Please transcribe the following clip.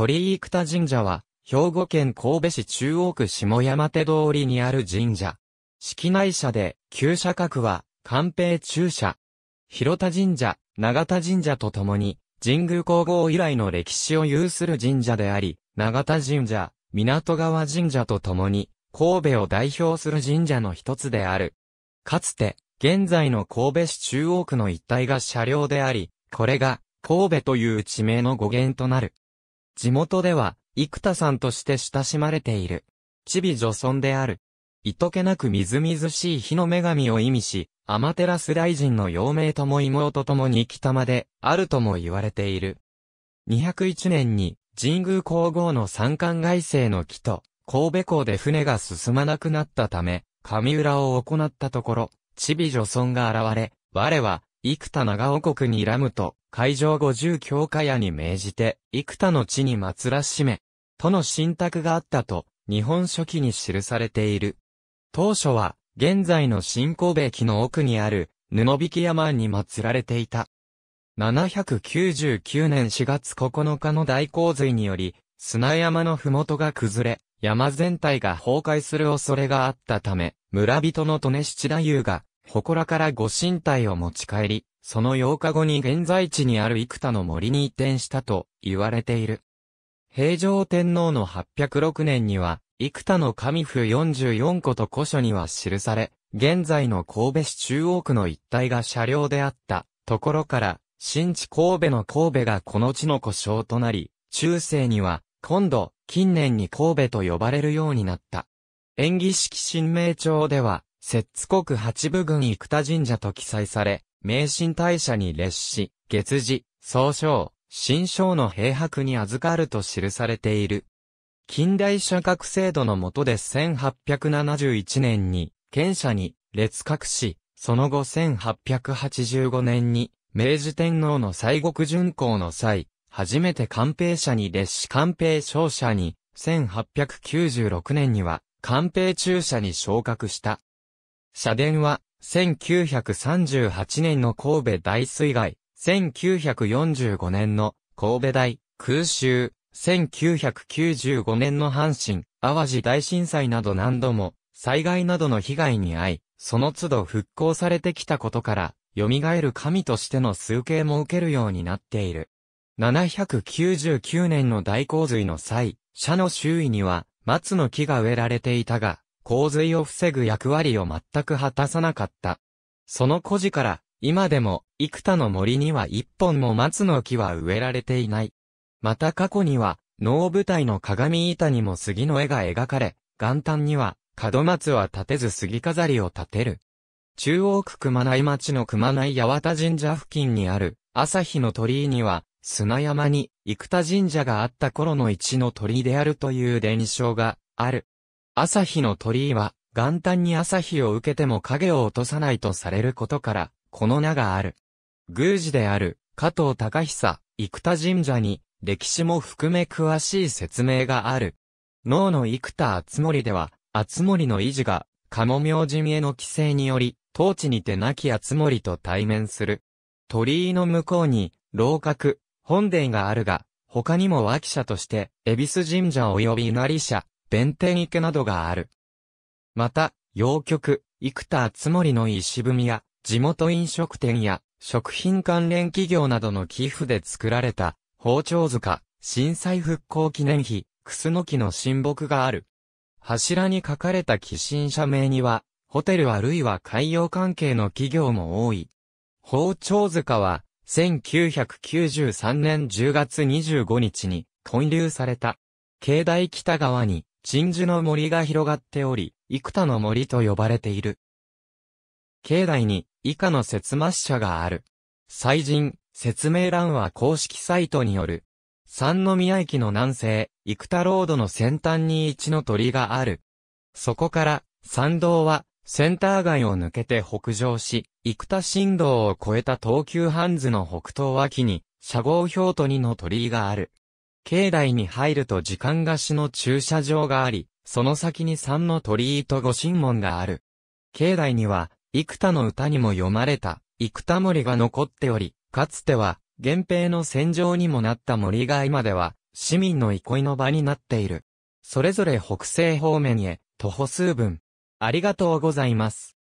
鳥居生神社は、兵庫県神戸市中央区下山手通りにある神社。式内社で、旧社格は、官兵中社。広田神社、長田神社とともに、神宮皇后以来の歴史を有する神社であり、長田神社、港川神社とともに、神戸を代表する神社の一つである。かつて、現在の神戸市中央区の一帯が車両であり、これが、神戸という地名の語源となる。地元では、幾田さんとして親しまれている。チビ女村である。いとけなくみずみずしい火の女神を意味し、アマテラス大臣の陽明とも妹ともに北まで、あるとも言われている。201年に、神宮皇后の三冠外星の木と、神戸港で船が進まなくなったため、上浦を行ったところ、チビ女村が現れ、我は、幾多長王国にらむと、海上五十教科屋に命じて、幾多の地に祀らしめ、との信託があったと、日本書紀に記されている。当初は、現在の新神戸駅の奥にある、布引山に祀られていた。799年4月9日の大洪水により、砂山の麓が崩れ、山全体が崩壊する恐れがあったため、村人の利根七太夫が、祠からご神体を持ち帰り、その8日後に現在地にある幾多の森に移転したと言われている。平城天皇の806年には、幾多の神譜44個と古書には記され、現在の神戸市中央区の一帯が車両であったところから、新地神戸の神戸がこの地の故障となり、中世には、今度、近年に神戸と呼ばれるようになった。演技式神明帳では、摂津国八部郡生田神社と記載され、名神大社に列し、月次、総称、新章の平白に預かると記されている。近代社格制度の下で1871年に、県社に列格し、その後1885年に、明治天皇の西国巡行の際、初めて官兵社に列し官兵商社に、1896年には、官兵中社に昇格した。社殿は、1938年の神戸大水害、1945年の神戸大空襲、1995年の阪神、淡路大震災など何度も災害などの被害に遭い、その都度復興されてきたことから、蘇る神としての崇敬も受けるようになっている。799年の大洪水の際、社の周囲には松の木が植えられていたが、洪水を防ぐ役割を全く果たさなかった。その故事から、今でも、幾多の森には一本も松の木は植えられていない。また過去には、能舞台の鏡板にも杉の絵が描かれ、元旦には、門松は立てず杉飾りを立てる。中央区熊内町の熊内八幡神社付近にある、朝日の鳥居には、砂山に、生田神社があった頃の一の鳥居であるという伝承がある。朝日の鳥居は、元旦に朝日を受けても影を落とさないとされることから、この名がある。宮司である、加藤隆久、生田神社に、歴史も含め詳しい説明がある。脳の生田厚森では、厚森の維持が、鴨明神への規制により、当地にて亡き厚森と対面する。鳥居の向こうに、楼閣、本殿があるが、他にも脇社として、恵比寿神社及び稲荷社、弁天池などがある。また、洋曲、生田厚森の石踏みや、地元飲食店や、食品関連企業などの寄付で作られた、包丁塚、震災復興記念碑、楠スノの親睦がある。柱に書かれた寄進者名には、ホテルあるいは海洋関係の企業も多い。包丁塚は、1993年10月25日に、建立された。境内北側に、真珠の森が広がっており、幾多の森と呼ばれている。境内に以下の説末者がある。祭神、説明欄は公式サイトによる。三宮駅の南西、幾多ロードの先端に一の鳥がある。そこから、参道は、センター街を抜けて北上し、幾多新道を越えた東急ハンズの北東脇に、車号標と2の鳥居がある。境内に入ると時間貸しの駐車場があり、その先に三の鳥居と御神門がある。境内には、幾多の歌にも読まれた、幾多森が残っており、かつては、源平の戦場にもなった森が今では、市民の憩いの場になっている。それぞれ北西方面へ、徒歩数分。ありがとうございます。